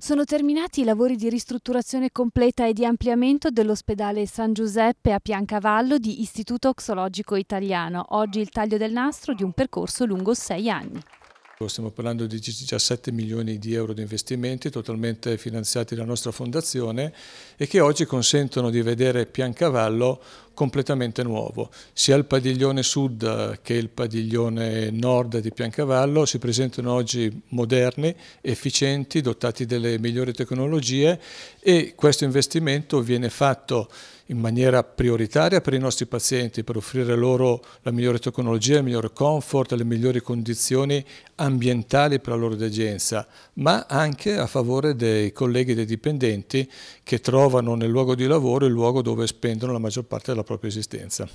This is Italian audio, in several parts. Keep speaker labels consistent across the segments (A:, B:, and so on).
A: Sono terminati i lavori di ristrutturazione completa e di ampliamento dell'ospedale San Giuseppe a Piancavallo di Istituto Oxologico Italiano. Oggi il taglio del nastro di un percorso lungo sei anni.
B: Stiamo parlando di 17 milioni di euro di investimenti totalmente finanziati dalla nostra fondazione e che oggi consentono di vedere Piancavallo completamente nuovo. Sia il padiglione sud eh, che il padiglione nord di Piancavallo si presentano oggi moderni, efficienti, dotati delle migliori tecnologie e questo investimento viene fatto in maniera prioritaria per i nostri pazienti, per offrire loro la migliore tecnologia, il migliore comfort, le migliori condizioni ambientali per la loro degenza, ma anche a favore dei colleghi e dei dipendenti che trovano nel luogo di lavoro il luogo dove spendono la maggior parte della propria esistenza.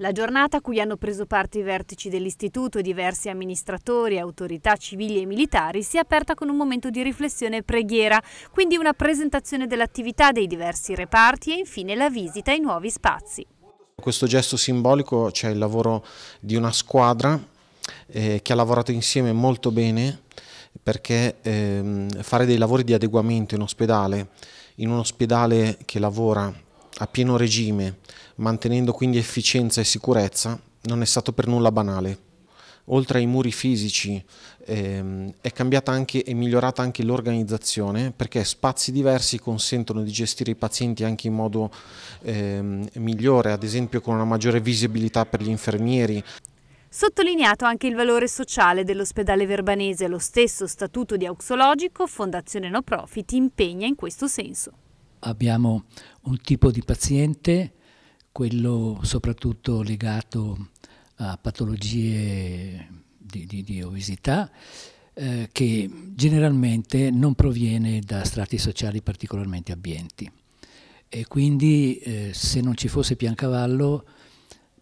A: La giornata a cui hanno preso parte i vertici dell'istituto e diversi amministratori, autorità civili e militari si è aperta con un momento di riflessione e preghiera, quindi una presentazione dell'attività dei diversi reparti e infine la visita ai nuovi spazi.
C: Questo gesto simbolico c'è il lavoro di una squadra eh, che ha lavorato insieme molto bene perché ehm, fare dei lavori di adeguamento in ospedale, in un ospedale che lavora a pieno regime, mantenendo quindi efficienza e sicurezza, non è stato per nulla banale. Oltre ai muri fisici ehm, è cambiata anche e migliorata anche l'organizzazione perché spazi diversi consentono di gestire i pazienti anche in modo ehm, migliore, ad esempio con una maggiore visibilità per gli infermieri.
A: Sottolineato anche il valore sociale dell'ospedale verbanese, lo stesso statuto di Auxologico, Fondazione No Profit, impegna in questo senso
D: abbiamo un tipo di paziente, quello soprattutto legato a patologie di, di, di obesità, eh, che generalmente non proviene da strati sociali particolarmente abbienti. E quindi eh, se non ci fosse Piancavallo,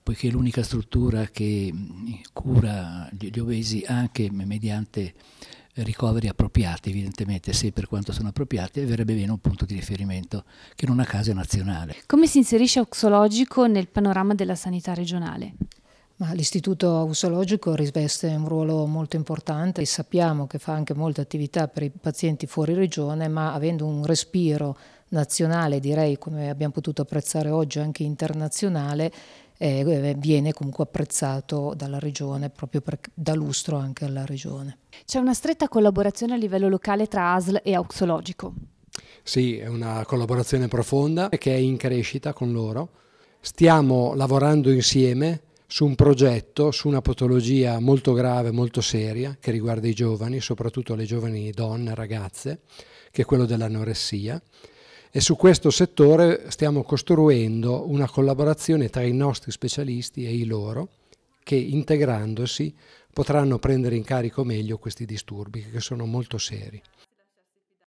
D: poiché è l'unica struttura che mm, cura gli obesi anche mediante ricoveri appropriati, evidentemente se per quanto sono appropriati, verrebbe bene un punto di riferimento che non a caso è nazionale.
A: Come si inserisce Oxologico nel panorama della sanità regionale? l'istituto ausologico riveste un ruolo molto importante, e sappiamo che fa anche molte attività per i pazienti fuori regione, ma avendo un respiro nazionale, direi come abbiamo potuto apprezzare oggi anche internazionale, eh, viene comunque apprezzato dalla regione proprio perché dà lustro anche alla regione. C'è una stretta collaborazione a livello locale tra ASL e Auxologico.
E: Sì, è una collaborazione profonda che è in crescita con loro. Stiamo lavorando insieme su un progetto, su una patologia molto grave, molto seria, che riguarda i giovani, soprattutto le giovani donne, ragazze, che è quello dell'anoressia e su questo settore stiamo costruendo una collaborazione tra i nostri specialisti e i loro che integrandosi potranno prendere in carico meglio questi disturbi che sono molto seri.